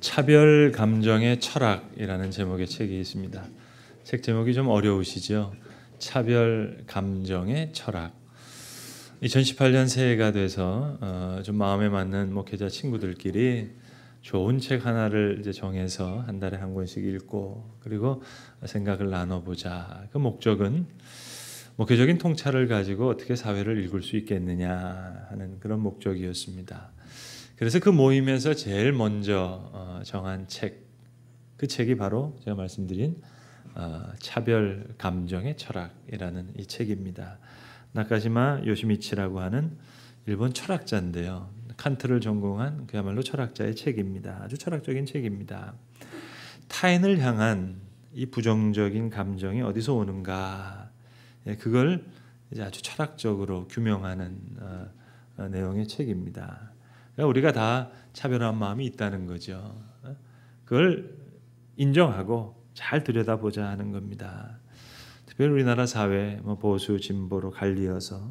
차별 감정의 철학이라는 제목의 책이 있습니다. 책 제목이 좀 어려우시죠? 차별 감정의 철학. 2018년 새해가 돼서 어, 좀 마음에 맞는 목회자 친구들끼리 좋은 책 하나를 이제 정해서 한 달에 한 권씩 읽고 그리고 생각을 나눠보자. 그 목적은 목회적인 통찰을 가지고 어떻게 사회를 읽을 수 있겠느냐 하는 그런 목적이었습니다. 그래서 그 모임에서 제일 먼저 어, 정한 책, 그 책이 바로 제가 말씀드린 어, 차별 감정의 철학이라는 이 책입니다. 나카시마 요시미치라고 하는 일본 철학자인데요. 칸트를 전공한 그야말로 철학자의 책입니다. 아주 철학적인 책입니다. 타인을 향한 이 부정적인 감정이 어디서 오는가, 예, 그걸 아주 철학적으로 규명하는 어, 내용의 책입니다. 그러니까 우리가 다 차별한 마음이 있다는 거죠. 그걸 인정하고 잘 들여다보자 하는 겁니다. 특별히 우리나라 사회 뭐 보수 진보로 갈리어서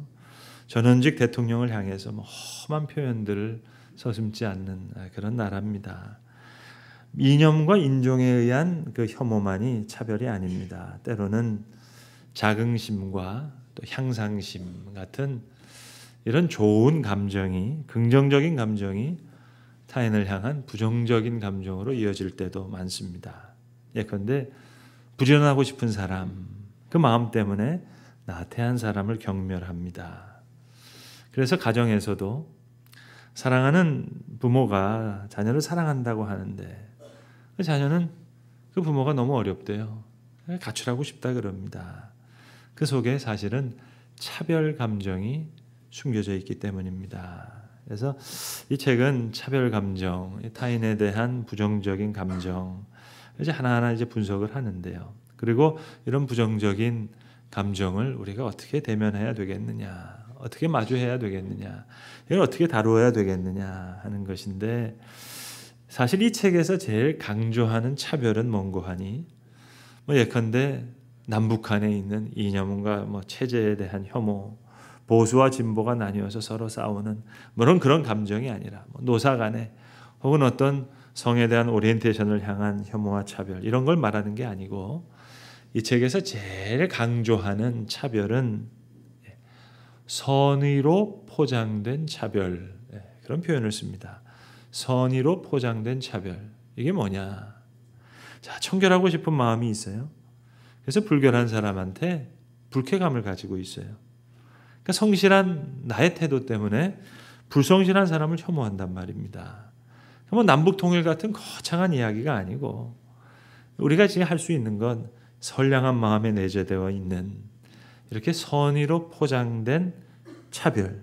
전원직 대통령을 향해서 뭐 험한 표현들을 서슴지 않는 그런 나라입니다. 이념과 인종에 의한 그 혐오만이 차별이 아닙니다. 때로는 자긍심과 또 향상심 같은 이런 좋은 감정이 긍정적인 감정이 타인을 향한 부정적인 감정으로 이어질 때도 많습니다. 예컨대 부지하고 싶은 사람 그 마음 때문에 나태한 사람을 경멸합니다. 그래서 가정에서도 사랑하는 부모가 자녀를 사랑한다고 하는데 그 자녀는 그 부모가 너무 어렵대요. 예, 가출하고 싶다 그럽니다. 그 속에 사실은 차별 감정이 숨겨져 있기 때문입니다. 그래서 이 책은 차별 감정, 타인에 대한 부정적인 감정 이제 하나하나 이제 분석을 하는데요. 그리고 이런 부정적인 감정을 우리가 어떻게 대면해야 되겠느냐, 어떻게 마주해야 되겠느냐, 이걸 어떻게 다루어야 되겠느냐 하는 것인데 사실 이 책에서 제일 강조하는 차별은 뭔고 하니 뭐 예컨대 남북한에 있는 이념과 뭐 체제에 대한 혐오 보수와 진보가 나뉘어서 서로 싸우는 물론 그런 감정이 아니라 뭐 노사 간에 혹은 어떤 성에 대한 오리엔테이션을 향한 혐오와 차별 이런 걸 말하는 게 아니고 이 책에서 제일 강조하는 차별은 예, 선의로 포장된 차별 예, 그런 표현을 씁니다. 선의로 포장된 차별 이게 뭐냐? 자 청결하고 싶은 마음이 있어요. 그래서 불결한 사람한테 불쾌감을 가지고 있어요. 그러니까 성실한 나의 태도 때문에 불성실한 사람을 혐오한단 말입니다. 그러 뭐 남북 통일 같은 거창한 이야기가 아니고 우리가 지금 할 수 있는 건 선량한 마음에 내재되어 있는 이렇게 선의로 포장된 차별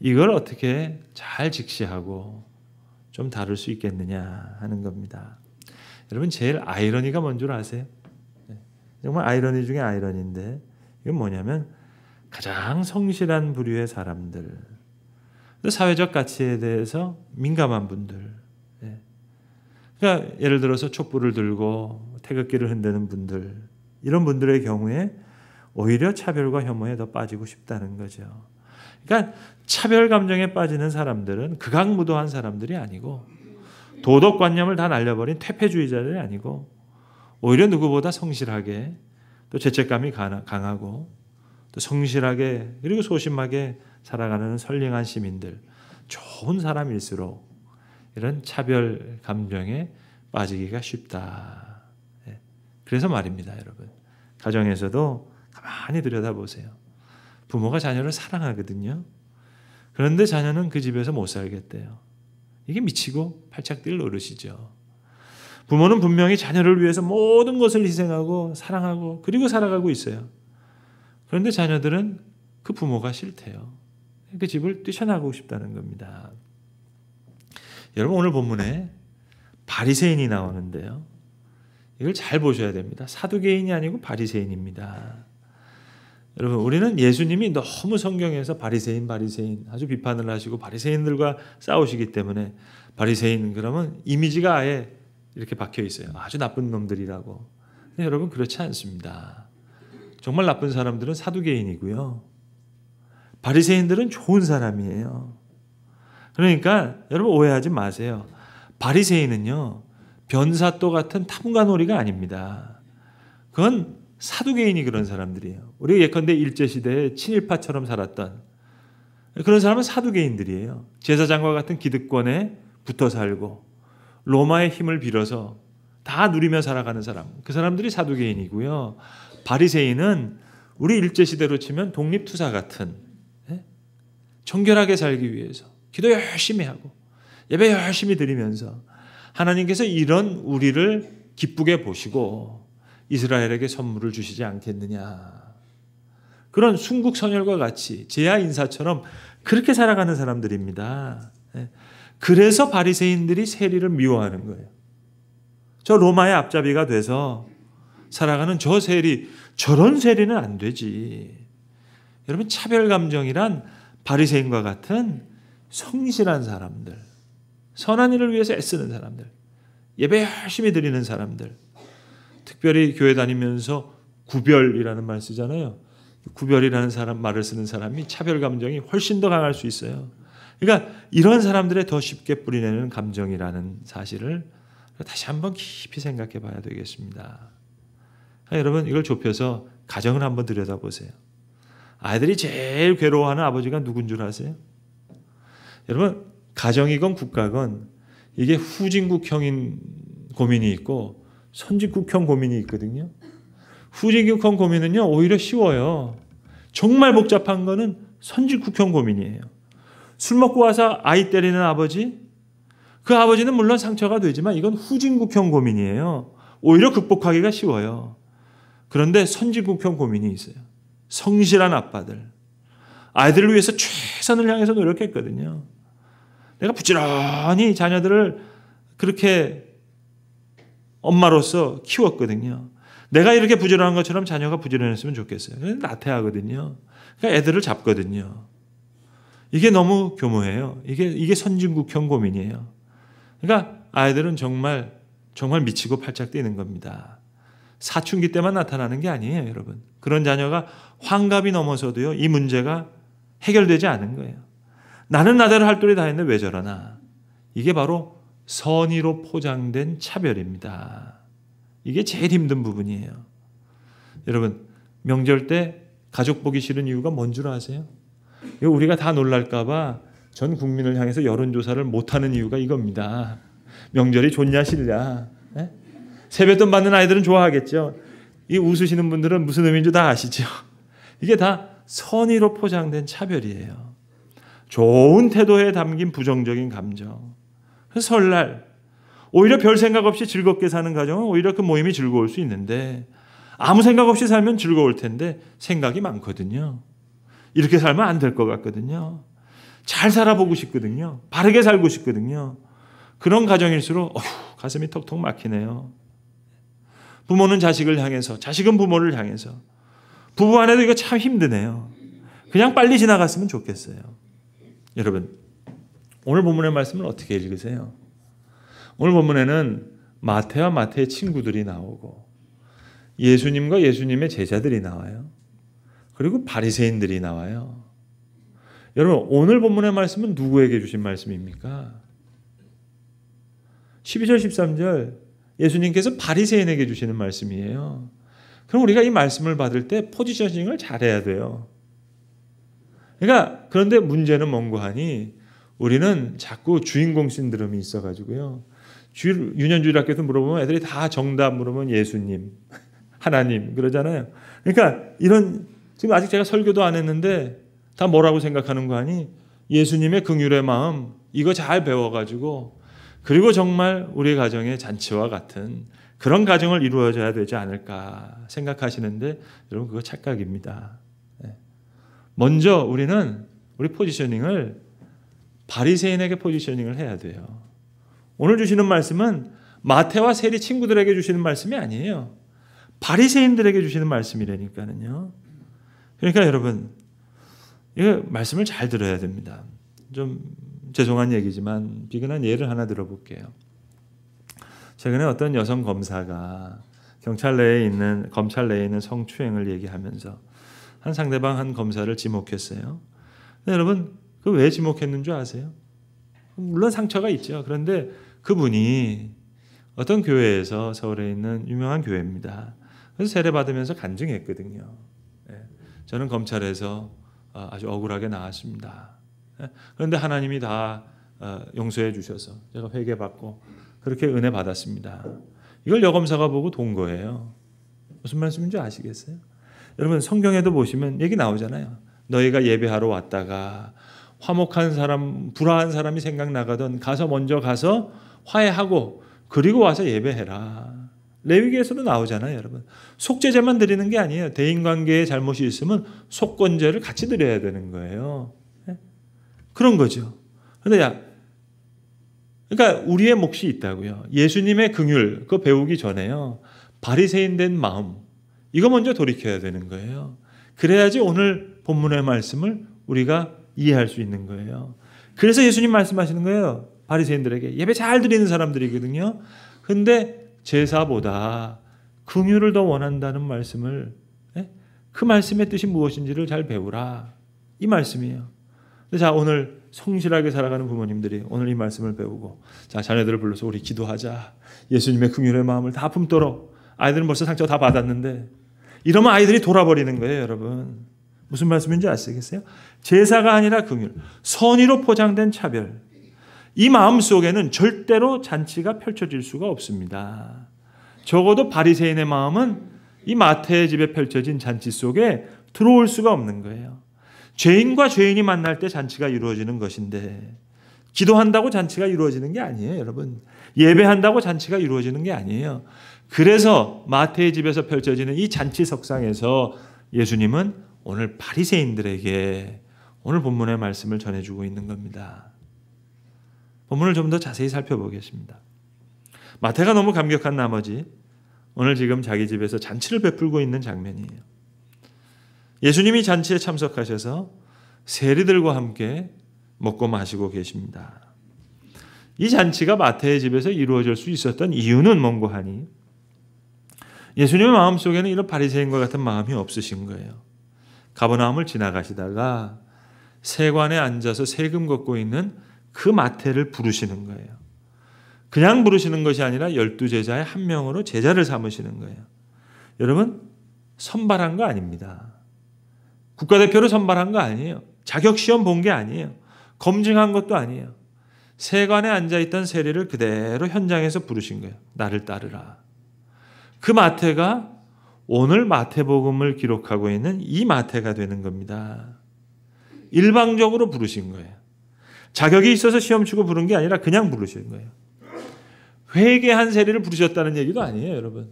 이걸 어떻게 잘 직시하고 좀 다룰 수 있겠느냐 하는 겁니다. 여러분 제일 아이러니가 뭔 줄 아세요? 네. 정말 아이러니 중에 아이러니인데 이건 뭐냐면 가장 성실한 부류의 사람들, 사회적 가치에 대해서 민감한 분들, 예. 그러니까 예를 들어서 촛불을 들고 태극기를 흔드는 분들, 이런 분들의 경우에 오히려 차별과 혐오에 더 빠지고 싶다는 거죠. 그러니까 차별 감정에 빠지는 사람들은 극악무도한 사람들이 아니고 도덕관념을 다 날려버린 퇴폐주의자들이 아니고 오히려 누구보다 성실하게 또 죄책감이 강하고 또 성실하게 그리고 소심하게 살아가는 선량한 시민들 좋은 사람일수록 이런 차별 감정에 빠지기가 쉽다. 예. 그래서 말입니다, 여러분. 가정에서도 가만히 들여다보세요. 부모가 자녀를 사랑하거든요. 그런데 자녀는 그 집에서 못 살겠대요. 이게 미치고 팔짝 뛸 노릇이죠. 부모는 분명히 자녀를 위해서 모든 것을 희생하고 사랑하고 그리고 살아가고 있어요. 그런데 자녀들은 그 부모가 싫대요. 그 집을 뛰쳐나가고 싶다는 겁니다. 여러분 오늘 본문에 바리새인이 나오는데요. 이걸 잘 보셔야 됩니다. 사두개인이 아니고 바리새인입니다. 여러분 우리는 예수님이 너무 성경에서 바리새인 바리새인 아주 비판을 하시고 바리새인들과 싸우시기 때문에 바리새인 그러면 이미지가 아예 이렇게 박혀 있어요. 아주 나쁜 놈들이라고. 근데 여러분 그렇지 않습니다. 정말 나쁜 사람들은 사두개인이고요. 바리새인들은 좋은 사람이에요. 그러니까 여러분 오해하지 마세요. 바리새인은요. 변사또 같은 탐관오리가 아닙니다. 그건 사두개인이 그런 사람들이에요. 우리 가 예컨대 일제시대에 친일파처럼 살았던 그런 사람은 사두개인들이에요. 제사장과 같은 기득권에 붙어 살고 로마의 힘을 빌어서 다 누리며 살아가는 사람. 그 사람들이 사두개인이고요. 바리새인은 우리 일제 시대로 치면 독립투사 같은 예? 청결하게 살기 위해서 기도 열심히 하고 예배 열심히 드리면서 하나님께서 이런 우리를 기쁘게 보시고 이스라엘에게 선물을 주시지 않겠느냐. 그런 순국선열과 같이 제야 인사처럼 그렇게 살아가는 사람들입니다. 예? 그래서 바리새인들이 세리를 미워하는 거예요. 저 로마의 앞잡이가 돼서 살아가는 저 세리 저런 세리는 안 되지. 여러분 차별 감정이란 바리새인과 같은 성실한 사람들, 선한 일을 위해서 애쓰는 사람들, 예배 열심히 드리는 사람들, 특별히 교회 다니면서 구별이라는 말 쓰잖아요. 구별이라는 사람 말을 쓰는 사람이 차별 감정이 훨씬 더 강할 수 있어요. 그러니까 이런 사람들의 더 쉽게 뿌리내는 감정이라는 사실을 다시 한번 깊이 생각해 봐야 되겠습니다. 아, 여러분 이걸 좁혀서 가정을 한번 들여다보세요. 아이들이 제일 괴로워하는 아버지가 누군 줄 아세요? 여러분 가정이건 국가건 이게 후진국형인 고민이 있고 선진국형 고민이 있거든요. 후진국형 고민은요 오히려 쉬워요. 정말 복잡한 거는 선진국형 고민이에요. 술 먹고 와서 아이 때리는 아버지 그 아버지는 물론 상처가 되지만 이건 후진국형 고민이에요. 오히려 극복하기가 쉬워요. 그런데 선진국형 고민이 있어요. 성실한 아빠들. 아이들을 위해서 최선을 향해서 노력했거든요. 내가 부지런히 자녀들을 그렇게 엄마로서 키웠거든요. 내가 이렇게 부지런한 것처럼 자녀가 부지런했으면 좋겠어요. 근데 나태하거든요. 그러니까 애들을 잡거든요. 이게 너무 교묘해요. 이게 이게 선진국형 고민이에요. 그러니까 아이들은 정말 정말 미치고 팔짝 뛰는 겁니다. 사춘기 때만 나타나는 게 아니에요, 여러분. 그런 자녀가 환갑이 넘어서도요, 이 문제가 해결되지 않은 거예요. 나는 나대로 할 도리 다 했는데 왜 저러나. 이게 바로 선의로 포장된 차별입니다. 이게 제일 힘든 부분이에요. 여러분, 명절 때 가족 보기 싫은 이유가 뭔 줄 아세요? 이거 우리가 다 놀랄까봐 전 국민을 향해서 여론조사를 못하는 이유가 이겁니다. 명절이 좋냐, 싫냐. 네? 세뱃돈 받는 아이들은 좋아하겠죠. 이 웃으시는 분들은 무슨 의미인지 다 아시죠? 이게 다 선의로 포장된 차별이에요. 좋은 태도에 담긴 부정적인 감정. 설날 오히려 별 생각 없이 즐겁게 사는 가정은 오히려 그 모임이 즐거울 수 있는데 아무 생각 없이 살면 즐거울 텐데 생각이 많거든요. 이렇게 살면 안 될 것 같거든요. 잘 살아보고 싶거든요. 바르게 살고 싶거든요. 그런 가정일수록 어휴, 가슴이 톡톡 막히네요. 부모는 자식을 향해서, 자식은 부모를 향해서. 부부 안에도 이거 참 힘드네요. 그냥 빨리 지나갔으면 좋겠어요. 여러분, 오늘 본문의 말씀을 어떻게 읽으세요? 오늘 본문에는 마태와 마태의 친구들이 나오고 예수님과 예수님의 제자들이 나와요. 그리고 바리새인들이 나와요. 여러분, 오늘 본문의 말씀은 누구에게 주신 말씀입니까? 12절, 13절 예수님께서 바리새인에게 주시는 말씀이에요. 그럼 우리가 이 말씀을 받을 때 포지셔닝을 잘해야 돼요. 그러니까 그런데 문제는 뭔고하니 우리는 자꾸 주인공 신드롬이 있어가지고요. 주, 유년주일학교에서 물어보면 애들이 다 정답 물으면 예수님, 하나님 그러잖아요. 그러니까 이런 지금 아직 제가 설교도 안 했는데 다 뭐라고 생각하는 거 아니? 예수님의 긍휼의 마음 이거 잘 배워가지고 그리고 정말 우리 가정의 잔치와 같은 그런 가정을 이루어져야 되지 않을까 생각하시는데 여러분 그거 착각입니다. 네. 먼저 우리는 우리 포지셔닝을 바리새인에게 포지셔닝을 해야 돼요. 오늘 주시는 말씀은 마태와 세리 친구들에게 주시는 말씀이 아니에요. 바리새인들에게 주시는 말씀이라니까요 그러니까 여러분 이거 말씀을 잘 들어야 됩니다. 좀 죄송한 얘기지만 비근한 예를 하나 들어볼게요. 최근에 어떤 여성 검사가 경찰 내에 있는 검찰 내에 있는 성추행을 얘기하면서 한 상대방 한 검사를 지목했어요. 여러분 그 왜 지목했는 줄 아세요? 물론 상처가 있죠. 그런데 그분이 어떤 교회에서 서울에 있는 유명한 교회입니다. 그래서 세례 받으면서 간증했거든요. 예. 저는 검찰에서 아, 아주 억울하게 나왔습니다. 그런데 하나님이 다 어, 용서해 주셔서 제가 회개받고 그렇게 은혜 받았습니다. 이걸 여검사가 보고 돈 거예요. 무슨 말씀인지 아시겠어요? 여러분 성경에도 보시면 얘기 나오잖아요. 너희가 예배하러 왔다가 화목한 사람, 불화한 사람이 생각나가던 가서 먼저 가서 화해하고 그리고 와서 예배해라. 레위기에서도 나오잖아요, 여러분. 속죄제만 드리는 게 아니에요. 대인 관계에 잘못이 있으면 속건제를 같이 드려야 되는 거예요. 그런 거죠. 근데 야, 그러니까 우리의 몫이 있다고요. 예수님의 긍휼 그거 배우기 전에요. 바리새인 된 마음 이거 먼저 돌이켜야 되는 거예요. 그래야지 오늘 본문의 말씀을 우리가 이해할 수 있는 거예요. 그래서 예수님 말씀하시는 거예요. 바리새인들에게 예배 잘 드리는 사람들이거든요. 근데 제사보다 긍휼을 더 원한다는 말씀을 예? 그 말씀의 뜻이 무엇인지를 잘 배우라. 이 말씀이에요. 자, 오늘 성실하게 살아가는 부모님들이 오늘 이 말씀을 배우고 자, 자녀들을 불러서 우리 기도하자. 예수님의 긍휼의 마음을 다 품도록 아이들은 벌써 상처 다 받았는데 이러면 아이들이 돌아버리는 거예요, 여러분. 무슨 말씀인지 아시겠어요? 제사가 아니라 긍휼, 선의로 포장된 차별. 이 마음 속에는 절대로 잔치가 펼쳐질 수가 없습니다. 적어도 바리새인의 마음은 이 마태의 집에 펼쳐진 잔치 속에 들어올 수가 없는 거예요. 죄인과 죄인이 만날 때 잔치가 이루어지는 것인데 기도한다고 잔치가 이루어지는 게 아니에요, 여러분. 예배한다고 잔치가 이루어지는 게 아니에요. 그래서 마태의 집에서 펼쳐지는 이 잔치 석상에서 예수님은 오늘 바리새인들에게 오늘 본문의 말씀을 전해주고 있는 겁니다. 본문을 좀 더 자세히 살펴보겠습니다. 마태가 너무 감격한 나머지 오늘 지금 자기 집에서 잔치를 베풀고 있는 장면이에요. 예수님이 잔치에 참석하셔서 세리들과 함께 먹고 마시고 계십니다. 이 잔치가 마태의 집에서 이루어질 수 있었던 이유는 뭔고 하니 예수님의 마음속에는 이런 바리새인과 같은 마음이 없으신 거예요. 가버나움을 지나가시다가 세관에 앉아서 세금 걷고 있는 그 마태를 부르시는 거예요. 그냥 부르시는 것이 아니라 열두 제자의 한 명으로 제자를 삼으시는 거예요. 여러분 선발한 거 아닙니다. 국가대표를 선발한 거 아니에요. 자격시험 본 게 아니에요. 검증한 것도 아니에요. 세관에 앉아있던 세례를 그대로 현장에서 부르신 거예요. 나를 따르라. 그 마태가 오늘 마태복음을 기록하고 있는 이 마태가 되는 겁니다. 일방적으로 부르신 거예요. 자격이 있어서 시험 치고 부른 게 아니라 그냥 부르신 거예요. 회개한 세례를 부르셨다는 얘기도 아니에요, 여러분.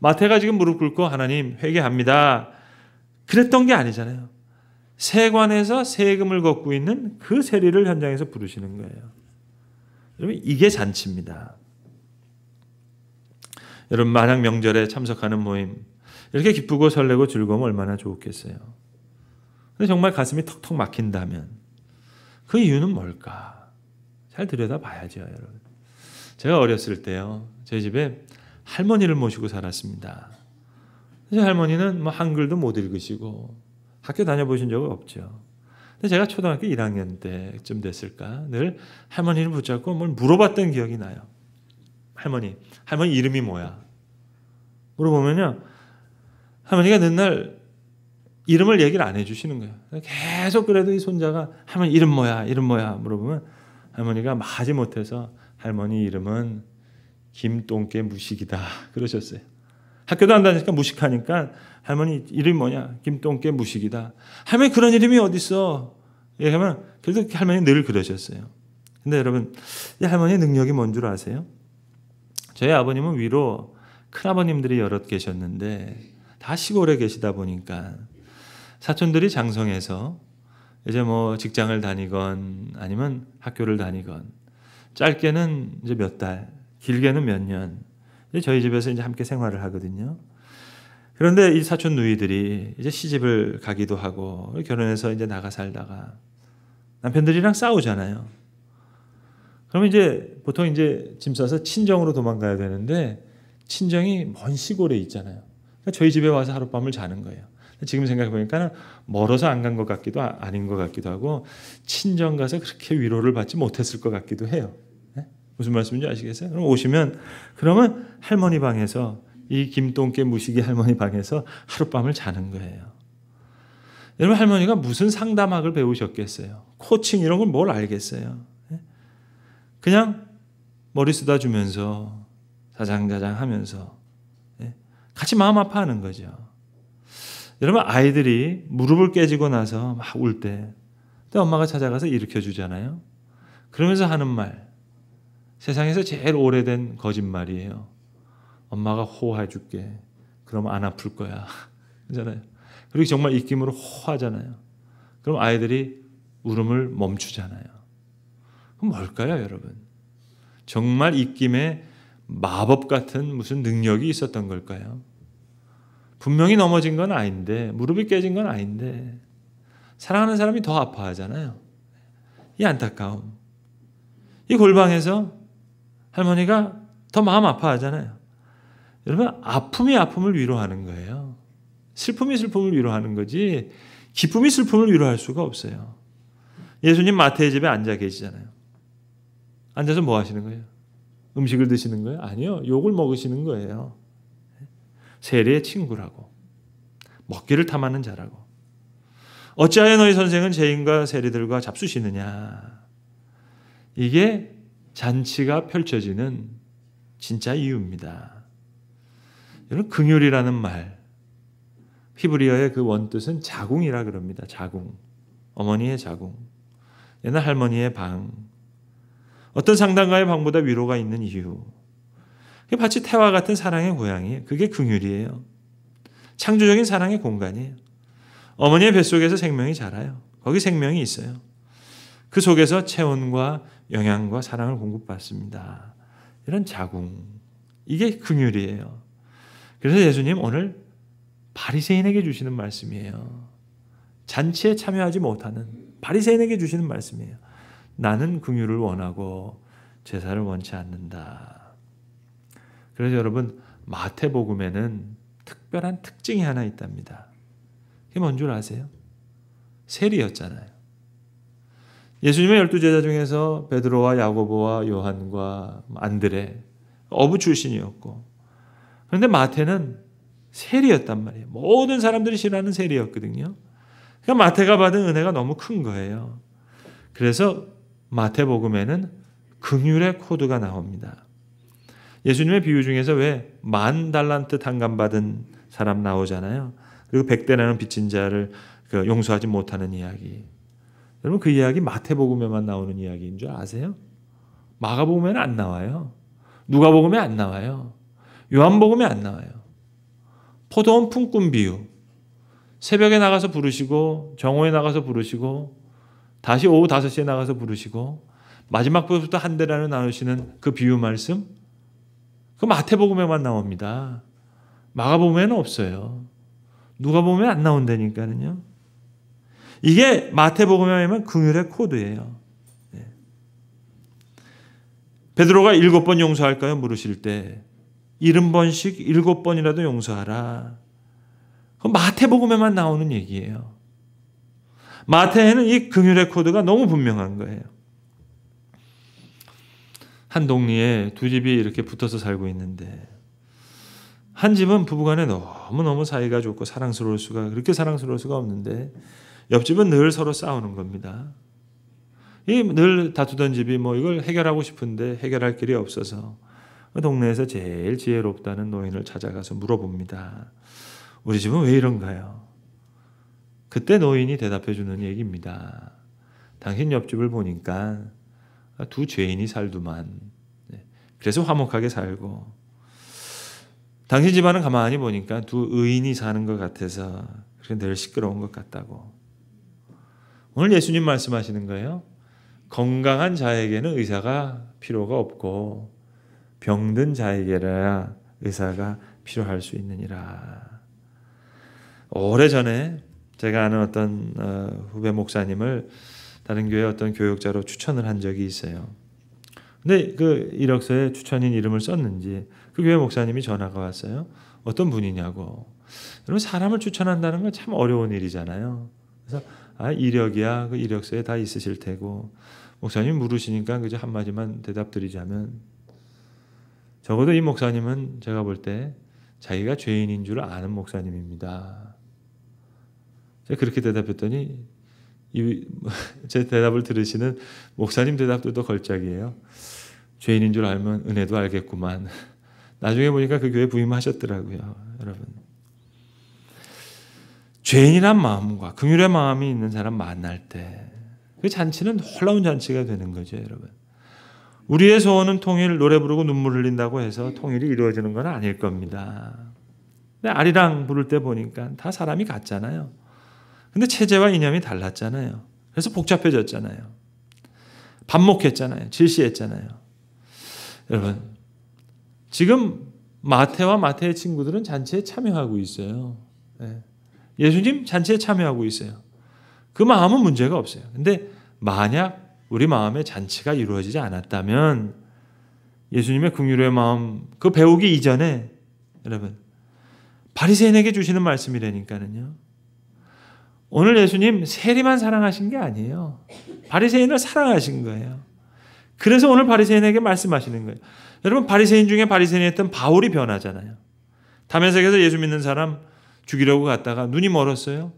마태가 지금 무릎 꿇고 하나님 회개합니다. 그랬던 게 아니잖아요. 세관에서 세금을 걷고 있는 그 세리를 현장에서 부르시는 거예요. 여러분 이게 잔치입니다. 여러분 만약 명절에 참석하는 모임 이렇게 기쁘고 설레고 즐거움 얼마나 좋겠어요. 근데 정말 가슴이 턱턱 막힌다면 그 이유는 뭘까? 잘 들여다봐야죠, 여러분. 제가 어렸을 때요. 저희 집에 할머니를 모시고 살았습니다. 그래서 할머니는 뭐 한글도 못 읽으시고 학교 다녀보신 적은 없죠. 근데 제가 초등학교 1학년 때쯤 됐을까 늘 할머니를 붙잡고 뭘 물어봤던 기억이 나요. 할머니, 할머니 이름이 뭐야? 물어보면요. 할머니가 맨날 이름을 얘기를 안 해주시는 거예요. 계속 그래도 이 손자가 할머니 이름 뭐야? 이름 뭐야? 물어보면 할머니가 마지 못해서 할머니 이름은 김똥개 무식이다. 그러셨어요. 학교도 안 다니니까 무식하니까 할머니 이름이 뭐냐? 김동계 무식이다. 할머니 그런 이름이 어딨어? 얘기하면 예, 그래도 할머니 늘 그러셨어요. 근데 여러분 이 할머니 능력이 뭔 줄 아세요? 저희 아버님은 위로 큰아버님들이 여럿 계셨는데 다 시골에 계시다 보니까 사촌들이 장성해서 이제 뭐 직장을 다니건 아니면 학교를 다니건 짧게는 이제 몇 달, 길게는 몇년 저희 집에서 이제 함께 생활을 하거든요. 그런데 이 사촌 누이들이 이제 시집을 가기도 하고 결혼해서 이제 나가 살다가 남편들이랑 싸우잖아요. 그러면 이제 보통 이제 짐 싸서 친정으로 도망가야 되는데 친정이 먼 시골에 있잖아요. 그러니까 저희 집에 와서 하룻밤을 자는 거예요. 지금 생각해 보니까 멀어서 안 간 것 같기도 아, 아닌 것 같기도 하고 친정 가서 그렇게 위로를 받지 못했을 것 같기도 해요. 무슨 말씀인지 아시겠어요? 그럼 오시면 그러면 할머니 방에서 이 김똥개 무식이 할머니 방에서 하룻밤을 자는 거예요. 여러분 할머니가 무슨 상담학을 배우셨겠어요? 코칭 이런 걸 뭘 알겠어요? 예? 그냥 머리 쓰다주면서 자장자장 하면서 예? 같이 마음 아파하는 거죠. 여러분 아이들이 무릎을 깨지고 나서 막 울때 엄마가 찾아가서 일으켜 주잖아요. 그러면서 하는 말, 세상에서 제일 오래된 거짓말이에요. 엄마가 호해줄게. 그럼 안 아플 거야. 그잖아요. 그리고 정말 입김으로 호하잖아요. 그럼 아이들이 울음을 멈추잖아요. 그럼 뭘까요, 여러분? 정말 입김에 마법 같은 무슨 능력이 있었던 걸까요? 분명히 넘어진 건 아닌데, 무릎이 깨진 건 아닌데, 사랑하는 사람이 더 아파하잖아요. 이 안타까움. 이 골방에서 할머니가 더 마음 아파하잖아요. 여러분, 아픔이 아픔을 위로하는 거예요. 슬픔이 슬픔을 위로하는 거지, 기쁨이 슬픔을 위로할 수가 없어요. 예수님 마태의 집에 앉아 계시잖아요. 앉아서 뭐 하시는 거예요? 음식을 드시는 거예요? 아니요. 욕을 먹으시는 거예요. 세례의 친구라고. 먹기를 탐하는 자라고. 어찌하여 너희 선생은 죄인과 세리들과 잡수시느냐. 이게 잔치가 펼쳐지는 진짜 이유입니다. 여러분 긍휼이라는 말 히브리어의 그 원뜻은 자궁이라 그럽니다. 자궁. 어머니의 자궁. 옛날 할머니의 방. 어떤 상담가의 방보다 위로가 있는 이유. 그게 마치 태화 같은 사랑의 고향이에요. 그게 긍휼이에요. 창조적인 사랑의 공간이에요. 어머니의 뱃속에서 생명이 자라요. 거기 생명이 있어요. 그 속에서 체온과 영양과 사랑을 공급받습니다. 이런 자궁. 이게 긍휼이에요. 그래서 예수님 오늘 바리새인에게 주시는 말씀이에요. 잔치에 참여하지 못하는 바리새인에게 주시는 말씀이에요. 나는 긍휼을 원하고 제사를 원치 않는다. 그래서 여러분 마태복음에는 특별한 특징이 하나 있답니다. 그게 뭔 줄 아세요? 세리였잖아요. 예수님의 열두 제자 중에서 베드로와 야고보와 요한과 안드레 어부 출신이었고 그런데 마태는 세리였단 말이에요. 모든 사람들이 싫어하는 세리였거든요. 그러니까 마태가 받은 은혜가 너무 큰 거예요. 그래서 마태복음에는 긍휼의 코드가 나옵니다. 예수님의 비유 중에서 왜 만 달란트 탕감 받은 사람 나오잖아요. 그리고 백대라는 빚진 자를 그 용서하지 못하는 이야기. 여러분 그 이야기 마태복음에만 나오는 이야기인 줄 아세요? 마가복음에는 안 나와요. 누가복음에 안 나와요. 요한복음에 안 나와요. 포도원 품꾼 비유. 새벽에 나가서 부르시고 정오에 나가서 부르시고 다시 오후 5시에 나가서 부르시고 마지막 부부터 한 대라는 나누시는 그 비유 말씀 그 마태복음에만 나옵니다. 마가복음에는 없어요. 누가복음에 안 나온다니까요. 이게 마태복음에 보면 긍휼의 코드예요. 네. 베드로가 일곱 번 용서할까요? 물으실 때 일흔 번씩 일곱 번이라도 용서하라. 그 마태복음에만 나오는 얘기예요. 마태에는 이 긍휼의 코드가 너무 분명한 거예요. 한 동리에 두 집이 이렇게 붙어서 살고 있는데 한 집은 부부간에 너무너무 사이가 좋고 사랑스러울 수가 그렇게 사랑스러울 수가 없는데 옆집은 늘 서로 싸우는 겁니다. 이 늘 다투던 집이 뭐 이걸 해결하고 싶은데 해결할 길이 없어서 그 동네에서 제일 지혜롭다는 노인을 찾아가서 물어봅니다. 우리 집은 왜 이런가요? 그때 노인이 대답해 주는 얘기입니다. 당신 옆집을 보니까 두 죄인이 살두만. 네. 그래서 화목하게 살고. 당신 집안은 가만히 보니까 두 의인이 사는 것 같아서 그래서 늘 시끄러운 것 같다고. 오늘 예수님 말씀하시는 거예요. 건강한 자에게는 의사가 필요가 없고 병든 자에게라야 의사가 필요할 수 있느니라. 오래전에 제가 아는 어떤 어, 후배 목사님을 다른 교회 어떤 교육자로 추천을 한 적이 있어요. 근데 그 이력서에 추천인 이름을 썼는지 그 교회 목사님이 전화가 왔어요. 어떤 분이냐고. 여러분 사람을 추천한다는 건 참 어려운 일이잖아요. 그래서 아, 이력이야. 그 이력서에 다 있으실 테고. 목사님 물으시니까 그저 한마디만 대답드리자면 적어도 이 목사님은 제가 볼 때 자기가 죄인인 줄 아는 목사님입니다. 제가 그렇게 대답했더니 이, 제 대답을 들으시는 목사님 대답도 들 걸작이에요. 죄인인 줄 알면 은혜도 알겠구만. 나중에 보니까 그 교회 부임하셨더라고요, 여러분. 죄인한 이 마음과 긍휼의 마음이 있는 사람 만날 때 그 잔치는 놀라운 잔치가 되는 거죠, 여러분. 우리의 소원은 통일 노래 부르고 눈물 흘린다고 해서 통일이 이루어지는 건 아닐 겁니다. 근데 아리랑 부를 때 보니까 다 사람이 같잖아요. 근데 체제와 이념이 달랐잖아요. 그래서 복잡해졌잖아요. 반목했잖아요. 질시했잖아요. 여러분, 지금 마태와 마태의 친구들은 잔치에 참여하고 있어요. 네. 예수님 잔치에 참여하고 있어요. 그 마음은 문제가 없어요. 근데 만약 우리 마음의 잔치가 이루어지지 않았다면 예수님의 긍휼의 마음 그 배우기 이전에 여러분 바리새인에게 주시는 말씀이라니까요 오늘 예수님 세리만 사랑하신 게 아니에요. 바리새인을 사랑하신 거예요. 그래서 오늘 바리새인에게 말씀하시는 거예요. 여러분 바리새인 중에 바리새인이었던 바울이 변하잖아요. 담에서에서 예수 믿는 사람 죽이려고 갔다가 눈이 멀었어요.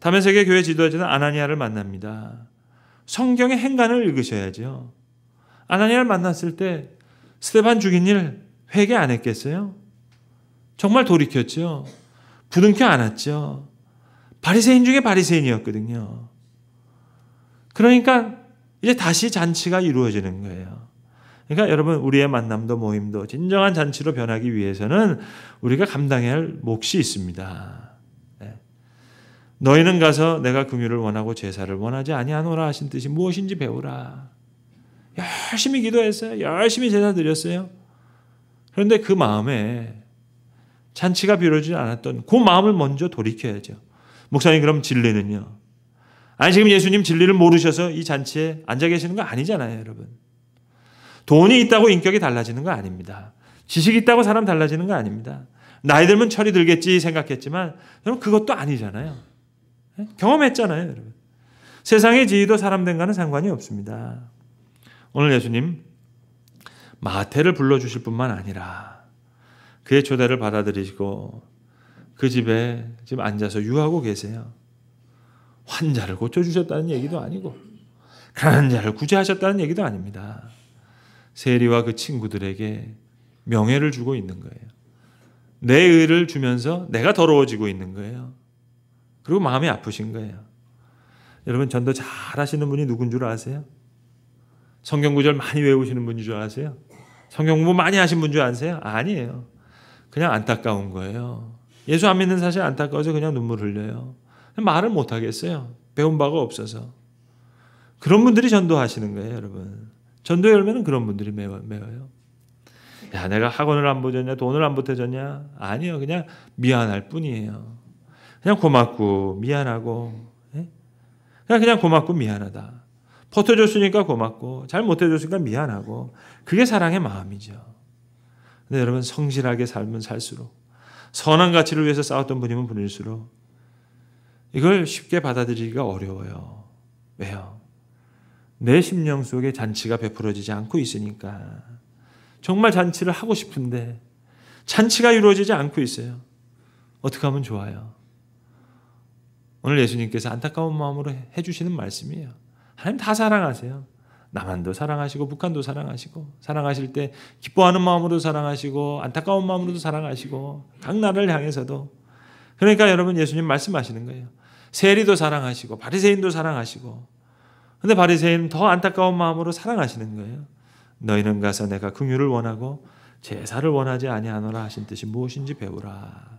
다메섹의 교회 지도자는 아나니아를 만납니다. 성경의 행간을 읽으셔야죠. 아나니아를 만났을 때 스테반 죽인 일 회개 안 했겠어요? 정말 돌이켰죠. 부둥켜 안았죠. 바리새인 중에 바리새인이었거든요. 그러니까 이제 다시 잔치가 이루어지는 거예요. 그러니까 여러분 우리의 만남도 모임도 진정한 잔치로 변하기 위해서는 우리가 감당해야 할 몫이 있습니다. 예. 너희는 가서 내가 금유를 원하고 제사를 원하지 아니하노라 하신 뜻이 무엇인지 배우라. 열심히 기도했어요. 열심히 제사 드렸어요. 그런데 그 마음에 잔치가 비로지 않았던 그 마음을 먼저 돌이켜야죠. 목사님 그럼 진리는요? 아니 지금 예수님 진리를 모르셔서 이 잔치에 앉아 계시는 거 아니잖아요, 여러분. 돈이 있다고 인격이 달라지는 거 아닙니다. 지식이 있다고 사람 달라지는 거 아닙니다. 나이 들면 철이 들겠지 생각했지만 여러분 그것도 아니잖아요. 예? 경험했잖아요, 여러분. 세상의 지위도 사람된과는 상관이 없습니다. 오늘 예수님 마태를 불러 주실 뿐만 아니라 그의 초대를 받아들이시고 그 집에 지금 앉아서 유하고 계세요. 환자를 고쳐 주셨다는 얘기도 아니고 가난 자를 구제하셨다는 얘기도 아닙니다. 세리와 그 친구들에게 명예를 주고 있는 거예요. 내 의를 주면서 내가 더러워지고 있는 거예요. 그리고 마음이 아프신 거예요. 여러분 전도 잘 하시는 분이 누군 줄 아세요? 성경 구절 많이 외우시는 분인 줄 아세요? 성경 공부 많이 하신 분줄 아세요? 아니에요. 그냥 안타까운 거예요. 예수 안 믿는 사실 안타까워서 그냥 눈물 흘려요. 말을 못 하겠어요. 배운 바가 없어서. 그런 분들이 전도하시는 거예요, 여러분. 전도 열매는 그런 분들이 매워, 매워요. 야, 내가 학원을 안 보셨냐? 돈을 안 보태줬냐? 아니요. 그냥 미안할 뿐이에요. 그냥 고맙고, 미안하고, 예? 그냥, 그냥 고맙고, 미안하다. 버텨줬으니까 고맙고, 잘 못해줬으니까 미안하고, 그게 사랑의 마음이죠. 근데 여러분, 성실하게 살면 살수록, 선한 가치를 위해서 싸웠던 분이면 분일수록, 이걸 쉽게 받아들이기가 어려워요. 왜요? 내 심령 속에 잔치가 베풀어지지 않고 있으니까 정말 잔치를 하고 싶은데 잔치가 이루어지지 않고 있어요. 어떻게 하면 좋아요? 오늘 예수님께서 안타까운 마음으로 해주시는 말씀이에요. 하나님 다 사랑하세요. 남한도 사랑하시고 북한도 사랑하시고 사랑하실 때 기뻐하는 마음으로 사랑하시고 안타까운 마음으로도 사랑하시고 각 나라를 향해서도 그러니까 여러분 예수님 말씀하시는 거예요. 세리도 사랑하시고 바리새인도 사랑하시고 근데 바리새인 더 안타까운 마음으로 사랑하시는 거예요. 너희는 가서 내가 긍휼을 원하고 제사를 원하지 아니하노라 하신 뜻이 무엇인지 배우라.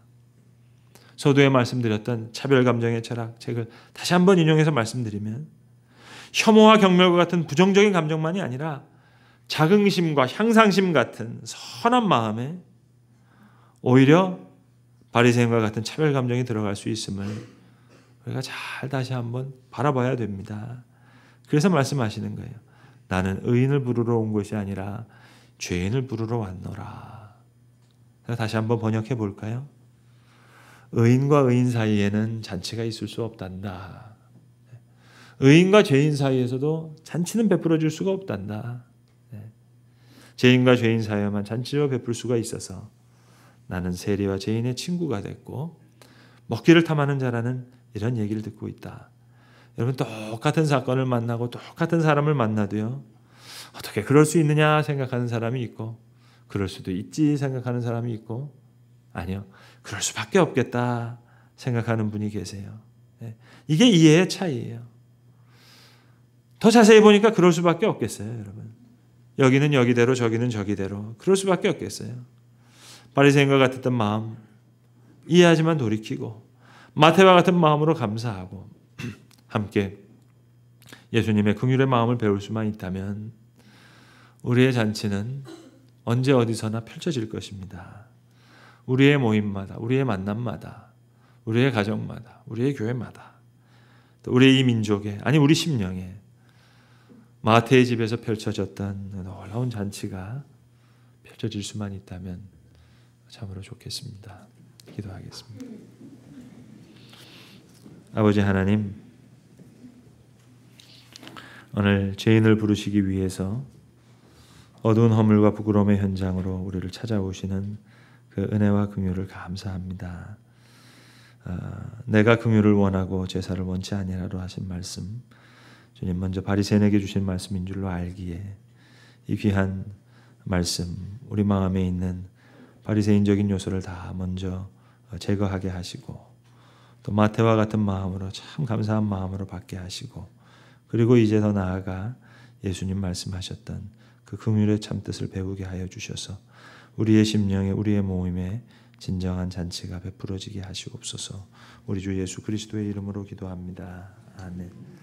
서두에 말씀드렸던 차별 감정의 철학 책을 다시 한번 인용해서 말씀드리면 혐오와 경멸과 같은 부정적인 감정만이 아니라 자긍심과 향상심 같은 선한 마음에 오히려 바리새인과 같은 차별 감정이 들어갈 수 있음을 우리가 잘 다시 한번 바라봐야 됩니다. 그래서 말씀하시는 거예요. 나는 의인을 부르러 온 것이 아니라 죄인을 부르러 왔노라. 다시 한번 번역해 볼까요? 의인과 의인 사이에는 잔치가 있을 수 없단다. 의인과 죄인 사이에서도 잔치는 베풀어 줄 수가 없단다. 네. 죄인과 죄인 사이에만 잔치를 베풀 수가 있어서 나는 세리와 죄인의 친구가 됐고 먹기를 탐하는 자라는 이런 얘기를 듣고 있다. 여러분 똑같은 사건을 만나고 똑같은 사람을 만나도요. 어떻게 그럴 수 있느냐 생각하는 사람이 있고 그럴 수도 있지 생각하는 사람이 있고 아니요. 그럴 수밖에 없겠다 생각하는 분이 계세요. 예. 이게 이해의 차이예요. 더 자세히 보니까 그럴 수밖에 없겠어요, 여러분. 여기는 여기대로 저기는 저기대로 그럴 수밖에 없겠어요. 바리새인과 같았던 마음 이해하지만 돌이키고 마태와 같은 마음으로 감사하고 함께 예수님의 긍휼의 마음을 배울 수만 있다면 우리의 잔치는 언제 어디서나 펼쳐질 것입니다. 우리의 모임마다, 우리의 만남마다, 우리의 가정마다, 우리의 교회마다, 또우리이 민족에, 아니 우리 심령에 마태의 집에서 펼쳐졌던 놀라운 잔치가 펼쳐질 수만 있다면 참으로 좋겠습니다. 기도하겠습니다. 아버지 하나님. 오늘 죄인을 부르시기 위해서 어두운 허물과 부끄러움의 현장으로 우리를 찾아오시는 그 은혜와 긍휼을 감사합니다. 어, 내가 긍휼을 원하고 제사를 원치 아니라로 하신 말씀, 주님 먼저 바리새인에게 주신 말씀인 줄로 알기에 이 귀한 말씀, 우리 마음에 있는 바리새인적인 요소를 다 먼저 어, 제거하게 하시고 또 마태와 같은 마음으로 참 감사한 마음으로 받게 하시고 그리고 이제 더 나아가 예수님 말씀하셨던 그 긍휼의 참뜻을 배우게 하여 주셔서 우리의 심령에 우리의 모임에 진정한 잔치가 베풀어지게 하시옵소서. 우리 주 예수 그리스도의 이름으로 기도합니다. 아멘.